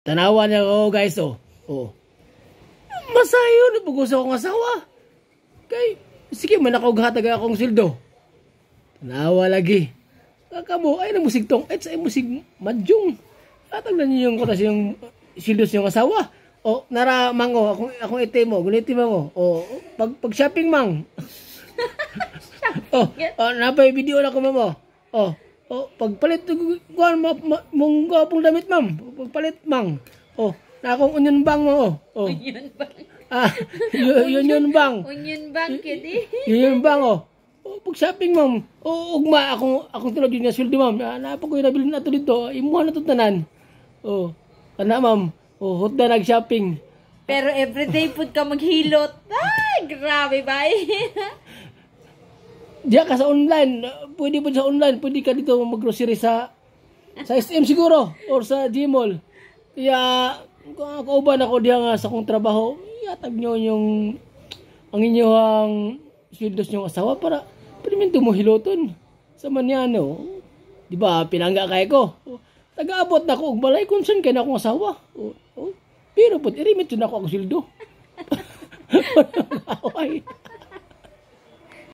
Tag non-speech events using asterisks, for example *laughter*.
Tanawa niya ako oh, guys oh. Oh. Masayo na pagkusa akong asawa. Okay. sige man ako gahataga akong sildo. Tanawa lagi. Kakamo ay na musig tong et ay musig madjong. Atag na niyo yung kutas yung sildo sa yung asawa. O oh, nara mango akong akong ite mo, guniti mo. O oh, pag pag shopping mang. *laughs* oh, oh, napay video na ko mamo. Oh, Oh, pagpalit kuan mo mong gopong damit, ma'am. Pagpalit, mang. Oh, na akong union bang mo. Oh. oh. Union bang. Ah, yun *laughs* union bang. Union bang kedi. Yun bang oh. Oh, pag shopping, ma'am. O, oh, ugma akong akong tulad yun na sweldo, ma'am. na ko nabili na to dito. Imuha na to tanan. Oh, ana, ma'am. Oh, hot na nag-shopping. Pero everyday food ka maghilot. Ah, grabe ba? *laughs* Diya ka sa online. Pwede po sa online. Pwede ka dito mag-grocery sa sa SM siguro or sa Gmall. Kaya kung kauban ako diya nga sa kong trabaho, yatag nyo yung ang inyong sweldos nyong asawa para pwede mo hiloton sa Maniano. Di ba, pinangga kay ko. Tagaabot na ko og balay kung saan kay na akong asawa. O, o. Pero po, irimit yun ako ang sildo. *laughs* Away.